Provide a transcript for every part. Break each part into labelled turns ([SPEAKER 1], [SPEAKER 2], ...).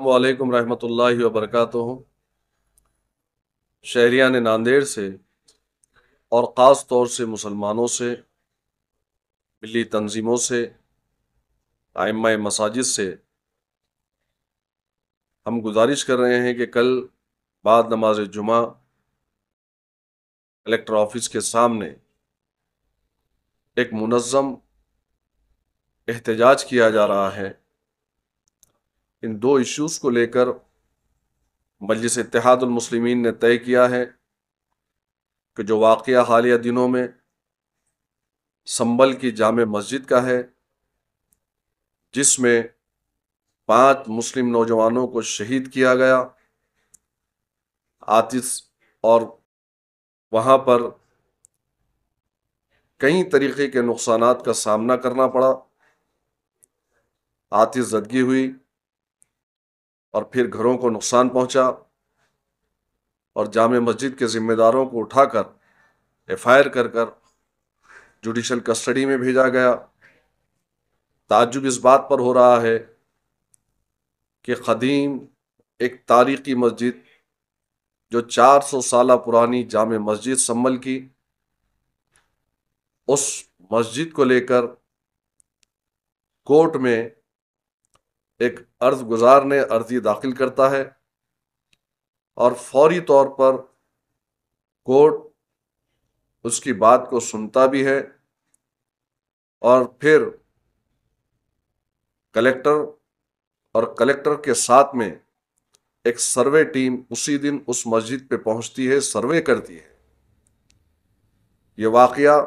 [SPEAKER 1] السلام علیکم رحمۃ اللہ وبرکاتہ شہریان ناندیڑ سے اور خاص طور سے مسلمانوں سے ملی تنظیموں سے آئمہ مساجد سے ہم گزارش کر رہے ہیں کہ کل بعد نماز جمعہ کلیکٹر آفس کے سامنے ایک منظم احتجاج کیا جا رہا ہے ان دو ایشوز کو لے کر مجلس اتحاد المسلمین نے طے کیا ہے کہ جو واقعہ حالیہ دنوں میں سنبل کی جامع مسجد کا ہے جس میں پانچ مسلم نوجوانوں کو شہید کیا گیا آتس اور وہاں پر کئی طریقے کے نقصانات کا سامنا کرنا پڑا آتیس زدگی ہوئی اور پھر گھروں کو نقصان پہنچا اور جامع مسجد کے ذمہ داروں کو اٹھا کر ایف آئی آر کر جوڈیشل کسٹڈی میں بھیجا گیا تعجب اس بات پر ہو رہا ہے کہ قدیم ایک تاریخی مسجد جو چار سو سالہ پرانی جامع مسجد سمل کی اس مسجد کو لے کر کورٹ میں ایک عرض گزار نے عرضی داخل کرتا ہے اور فوری طور پر کورٹ اس کی بات کو سنتا بھی ہے اور پھر کلیکٹر اور کلیکٹر کے ساتھ میں ایک سروے ٹیم اسی دن اس مسجد پہ پہنچتی ہے سروے کرتی ہے یہ واقعہ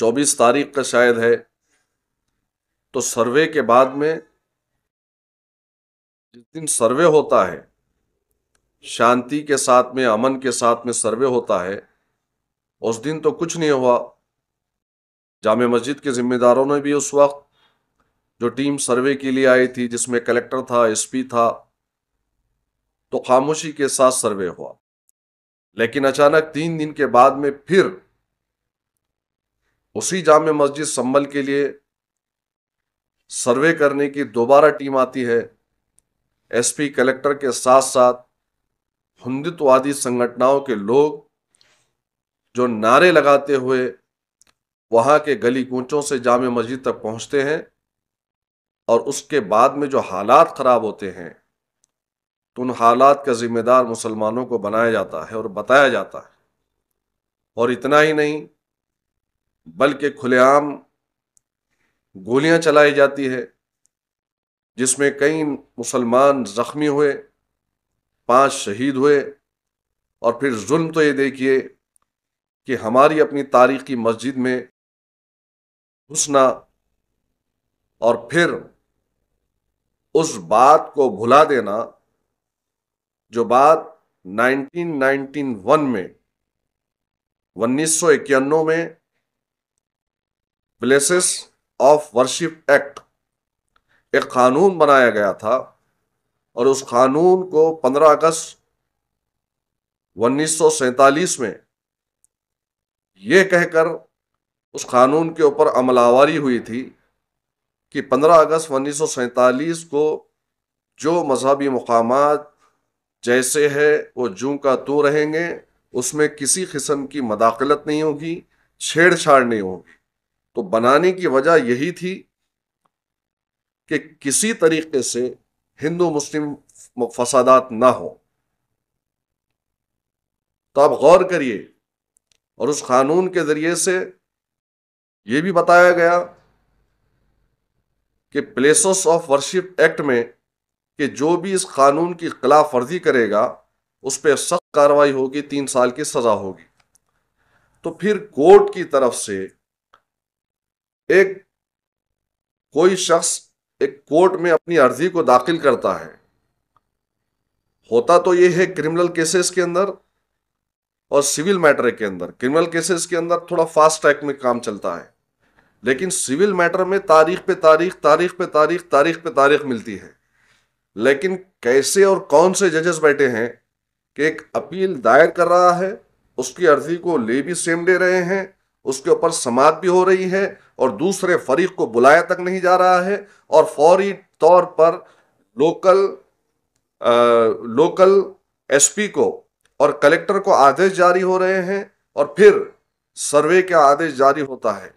[SPEAKER 1] چوبیس تاریخ کا شاید ہے تو سروے کے بعد میں جس دن سروے ہوتا ہے شانتی کے ساتھ میں امن کے ساتھ میں سروے ہوتا ہے اس دن تو کچھ نہیں ہوا جامع مسجد کے ذمہ داروں نے بھی اس وقت جو ٹیم سروے کے لیے آئی تھی جس میں کلیکٹر تھا ایس پی تھا تو خاموشی کے ساتھ سروے ہوا لیکن اچانک تین دن کے بعد میں پھر اسی جامع مسجد سنبھل کے لیے سروے کرنے کی دوبارہ ٹیم آتی ہے ایس پی کلیکٹر کے ساتھ ساتھ ہندتوادی سنگٹناوں کے لوگ جو نعرے لگاتے ہوئے وہاں کے گلی گونچوں سے جامع مسجد تک پہنچتے ہیں اور اس کے بعد میں جو حالات خراب ہوتے ہیں تو ان حالات کا ذمہ دار مسلمانوں کو بنایا جاتا ہے اور بتایا جاتا ہے اور اتنا ہی نہیں بلکہ کھلے عام گولیاں چلائی جاتی ہے جس میں کئی مسلمان زخمی ہوئے پانچ شہید ہوئے اور پھر ظلم تو یہ دیکھیے کہ ہماری اپنی تاریخی مسجد میں گھسنا اور پھر اس بات کو بھلا دینا جو بات نائنٹین نائنٹین ون میں انیس سو اکیانوے میں بلیسس آف ورشپ ایکٹ ایک قانون بنایا گیا تھا اور اس قانون کو پندرہ اگست انیس سو سینتالیس میں یہ کہہ کر اس قانون کے اوپر عمل آواری ہوئی تھی کہ پندرہ اگست انیس سو سینتالیس کو جو مذہبی مقامات جیسے ہے وہ جوں کا تو رہیں گے اس میں کسی قسم کی مداخلت نہیں ہوگی چھیڑ چھاڑ نہیں ہوگی تو بنانے کی وجہ یہی تھی کہ کسی طریقے سے ہندو مسلم فسادات نہ ہوں تو آپ غور کریے اور اس قانون کے ذریعے سے یہ بھی بتایا گیا کہ پلیسز آف ورشپ ایکٹ میں کہ جو بھی اس قانون کی خلاف ورزی کرے گا اس پہ سخت کاروائی ہوگی تین سال کی سزا ہوگی تو پھر کورٹ کی طرف سے ایک کوئی شخص ایک کورٹ میں اپنی عرضی کو داخل کرتا ہے ہوتا تو یہ ہے کرمنل کیسز کے اندر اور سول میٹر کے اندر کرمنل کیسز کے اندر تھوڑا فاسٹ ٹریک میں کام چلتا ہے لیکن سول میٹر میں تاریخ پہ تاریخ تاریخ پہ تاریخ تاریخ پہ تاریخ ملتی ہے لیکن کیسے اور کون سے ججز بیٹھے ہیں کہ ایک اپیل دائر کر رہا ہے اس کی عرضی کو لے بھی سیم دے رہے ہیں اس کے اوپر سماعت بھی ہو رہی ہے اور دوسرے فریق کو بلایا تک نہیں جا رہا ہے اور فوری طور پر لوکل لوکل ایس پی کو اور کلیکٹر کو آدیش جاری ہو رہے ہیں اور پھر سروے کا آدیش جاری ہوتا ہے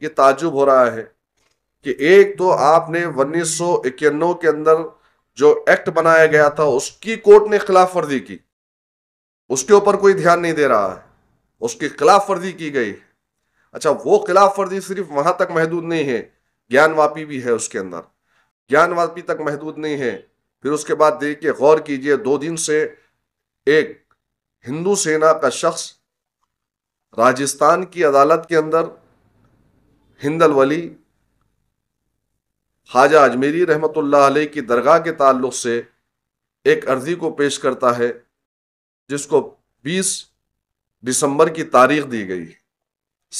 [SPEAKER 1] یہ تعجب ہو رہا ہے کہ ایک تو آپ نے انیس سو اکیانوے کے اندر جو ایکٹ بنایا گیا تھا اس کی کورٹ نے خلاف ورزی کی اس کے اوپر کوئی دھیان نہیں دے رہا ہے اس کی خلاف ورزی کی گئی اچھا وہ خلاف ورزی صرف وہاں تک محدود نہیں ہے گیان واپی بھی ہے اس کے اندر گیان واپی تک محدود نہیں ہے پھر اس کے بعد دیکھئے غور کیجئے دو دن سے ایک ہندو سینا کا شخص راجستان کی عدالت کے اندر ہند الولی خاجہ اجمیری رحمت اللہ علیہ کی درگاہ کے تعلق سے ایک عرضی کو پیش کرتا ہے جس کو بیس دسمبر کی تاریخ دی گئی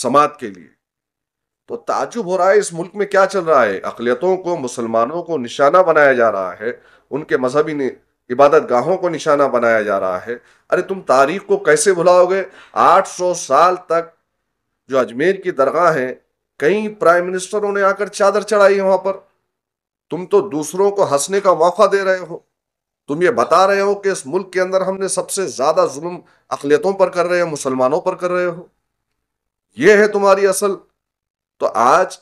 [SPEAKER 1] سماعت کے لیے تو تعجب ہو رہا ہے اس ملک میں کیا چل رہا ہے اقلیتوں کو مسلمانوں کو نشانہ بنایا جا رہا ہے ان کے مذہبی عبادت گاہوں کو نشانہ بنایا جا رہا ہے ارے تم تاریخ کو کیسے بھلاؤ گے آٹھ سو سال تک جو اجمیر کی درگاہ ہیں کئی پرائم منسٹروں نے آ کر چادر چڑھائی ہے وہاں پر تم تو دوسروں کو ہنسنے کا موقع دے رہے ہو تم یہ بتا رہے ہو کہ اس ملک کے اندر ہم نے سب سے زیادہ ظلم اقلیتوں پر کر رہے ہو مسلمانوں پر کر رہے ہو یہ ہے تمہاری اصل تو آج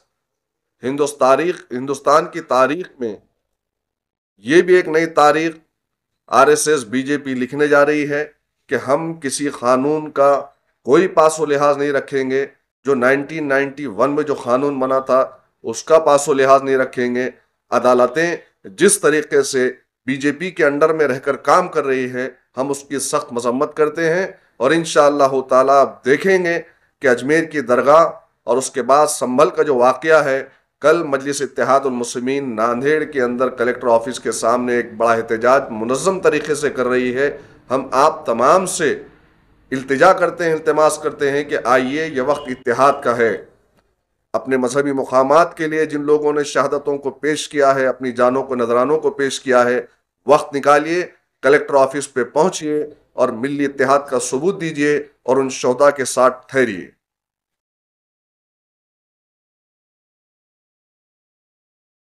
[SPEAKER 1] ہندوست ہندوستان کی تاریخ میں یہ بھی ایک نئی تاریخ RSS BJP لکھنے جا رہی ہے کہ ہم کسی قانون کا کوئی پاس و لحاظ نہیں رکھیں گے جو نائنٹین نائنٹی ون میں جو قانون بنا تھا اس کا پاس و لحاظ نہیں رکھیں گے عدالتیں جس طریقے سے بی جے پی کے انڈر میں رہ کر کام کر رہی ہے ہم اس کی سخت مذمت کرتے ہیں اور انشاءاللہ اللہ تعالیٰ آپ دیکھیں گے کہ اجمیر کی درگاہ اور اس کے بعد سنبھل کا جو واقعہ ہے کل مجلس اتحاد المسلمین ناندھیڑ کے اندر کلیکٹر آفس کے سامنے ایک بڑا احتجاج منظم طریقے سے کر رہی ہے ہم آپ تمام سے التجا کرتے ہیں التماس کرتے ہیں کہ آئیے یہ وقت اتحاد کا ہے اپنے مذہبی مقامات کے لیے جن لوگوں نے شہادتوں کو پیش کیا ہے اپنی جانوں کو نذرانوں کو پیش کیا ہے وقت نکالیے کلیکٹر آفس پہ پہنچیے اور ملی اتحاد کا ثبوت دیجیے اور ان شہدا کے ساتھ ٹھہریے